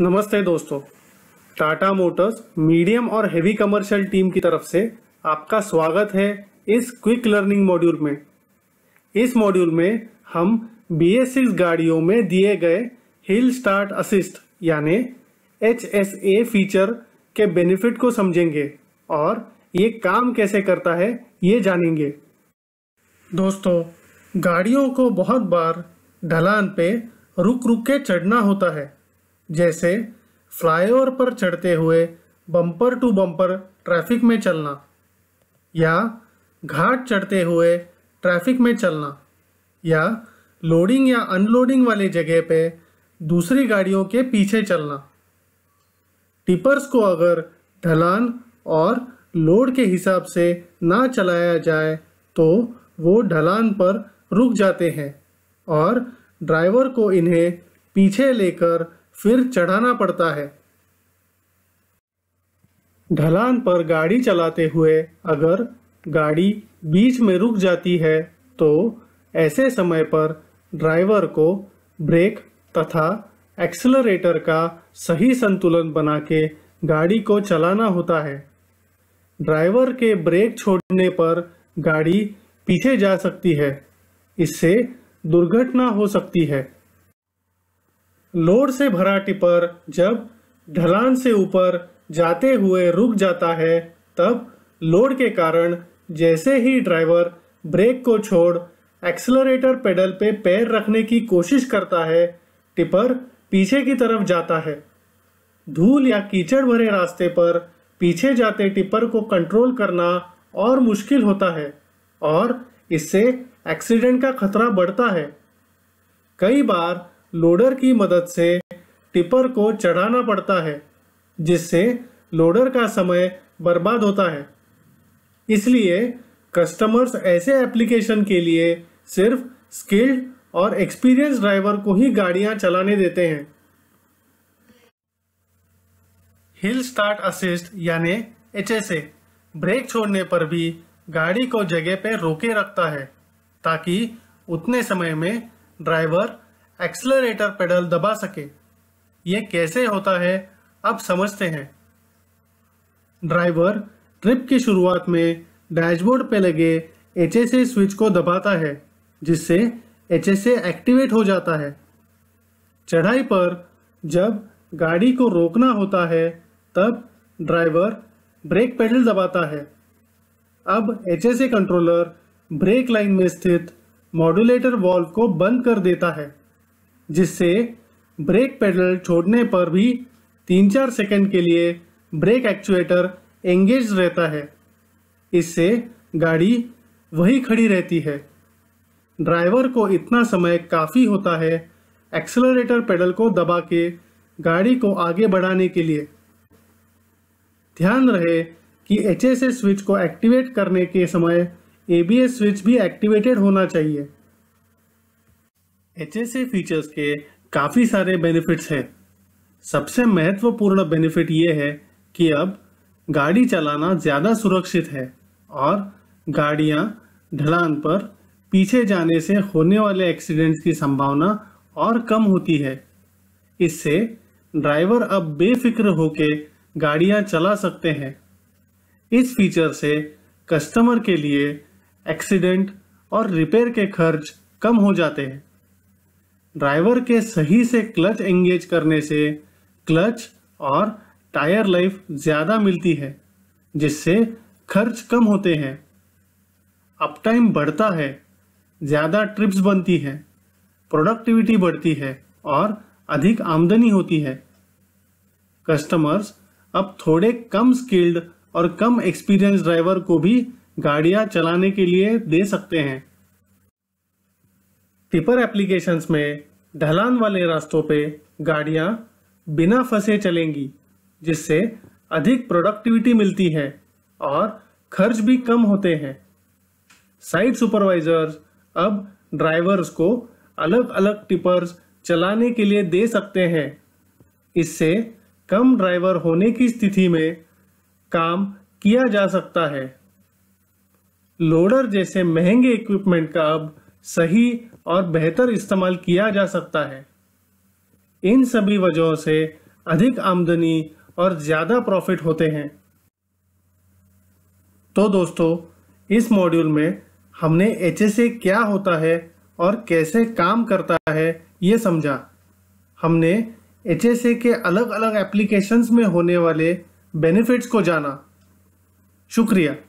नमस्ते दोस्तों Tata motors medium और हेवी कमर्शियल टीम की तरफ से आपका स्वागत है इस क्विक लर्निंग मॉड्यूल में इस मॉड्यूल में हम बी एस सिक्स गाड़ियों में दिए गए हिल स्टार्ट असिस्ट यानी एच एस ए फीचर के बेनिफिट को समझेंगे और ये काम कैसे करता है ये जानेंगे दोस्तों गाड़ियों को बहुत बार ढलान पे रुक रुक के चढ़ना होता है जैसे फ्लाईओवर पर चढ़ते हुए बम्पर टू बम्पर ट्रैफिक में चलना या घाट चढ़ते हुए ट्रैफिक में चलना या लोडिंग या अनलोडिंग वाली जगह पे दूसरी गाड़ियों के पीछे चलना टिपर्स को अगर ढलान और लोड के हिसाब से ना चलाया जाए तो वो ढलान पर रुक जाते हैं और ड्राइवर को इन्हें पीछे लेकर फिर चढ़ाना पड़ता है ढलान पर गाड़ी चलाते हुए अगर गाड़ी बीच में रुक जाती है तो ऐसे समय पर ड्राइवर को ब्रेक तथा एक्सलरेटर का सही संतुलन बना के गाड़ी को चलाना होता है ड्राइवर के ब्रेक छोड़ने पर गाड़ी पीछे जा सकती है इससे दुर्घटना हो सकती है लोड से भरा टिपर जब ढलान से ऊपर जाते हुए रुक जाता है तब लोड के कारण जैसे ही ड्राइवर ब्रेक को छोड़ एक्सलरेटर पेडल पे पैर रखने की कोशिश करता है टिपर पीछे की तरफ जाता है धूल या कीचड़ भरे रास्ते पर पीछे जाते टिपर को कंट्रोल करना और मुश्किल होता है और इससे एक्सीडेंट का खतरा बढ़ता है कई बार लोडर की मदद से टिपर को चढ़ाना पड़ता है जिससे लोडर का समय बर्बाद होता है इसलिए कस्टमर्स ऐसे एप्लीकेशन के लिए सिर्फ स्किल्ड और एक्सपीरियंस ड्राइवर को ही गाड़ियां चलाने देते हैं हिल स्टार्ट असिस्ट यानी एच ब्रेक छोड़ने पर भी गाड़ी को जगह पर रोके रखता है ताकि उतने समय में ड्राइवर एक्सलरेटर पेडल दबा सके यह कैसे होता है अब समझते हैं ड्राइवर ट्रिप की शुरुआत में डैशबोर्ड पे लगे एच स्विच को दबाता है जिससे एच एक्टिवेट हो जाता है चढ़ाई पर जब गाड़ी को रोकना होता है तब ड्राइवर ब्रेक पेडल दबाता है अब एच कंट्रोलर ब्रेक लाइन में स्थित मॉड्यूलेटर वॉल्व को बंद कर देता है जिससे ब्रेक पेडल छोड़ने पर भी तीन चार सेकंड के लिए ब्रेक एक्चुएटर एंगेज रहता है इससे गाड़ी वही खड़ी रहती है ड्राइवर को इतना समय काफ़ी होता है एक्सेलरेटर पेडल को दबा के गाड़ी को आगे बढ़ाने के लिए ध्यान रहे कि एच स्विच को एक्टिवेट करने के समय ए स्विच भी एक्टिवेटेड होना चाहिए एच एस ए फीचर्स के काफ़ी सारे बेनिफिट्स हैं सबसे महत्वपूर्ण बेनिफिट ये है कि अब गाड़ी चलाना ज़्यादा सुरक्षित है और गाड़ियाँ ढलान पर पीछे जाने से होने वाले एक्सीडेंट्स की संभावना और कम होती है इससे ड्राइवर अब बेफिक्र होकर गाड़ियाँ चला सकते हैं इस फीचर से कस्टमर के लिए एक्सीडेंट और रिपेयर के खर्च कम हो जाते हैं ड्राइवर के सही से क्लच एंगेज करने से क्लच और टायर लाइफ ज़्यादा मिलती है जिससे खर्च कम होते हैं अप टाइम बढ़ता है ज़्यादा ट्रिप्स बनती हैं प्रोडक्टिविटी बढ़ती है और अधिक आमदनी होती है कस्टमर्स अब थोड़े कम स्किल्ड और कम एक्सपीरियंस ड्राइवर को भी गाड़ियाँ चलाने के लिए दे सकते हैं टिपर एप्लीकेशंस में ढलान वाले रास्तों पे गाड़ियाँ बिना फंसे चलेंगी जिससे अधिक प्रोडक्टिविटी मिलती है और खर्च भी कम होते हैं साइट सुपरवाइजर्स अब ड्राइवर्स को अलग अलग टिपर्स चलाने के लिए दे सकते हैं इससे कम ड्राइवर होने की स्थिति में काम किया जा सकता है लोडर जैसे महंगे इक्विपमेंट का अब सही और बेहतर इस्तेमाल किया जा सकता है इन सभी वजहों से अधिक आमदनी और ज़्यादा प्रॉफिट होते हैं तो दोस्तों इस मॉड्यूल में हमने एच क्या होता है और कैसे काम करता है ये समझा हमने एच के अलग अलग एप्लीकेशंस में होने वाले बेनिफिट्स को जाना शुक्रिया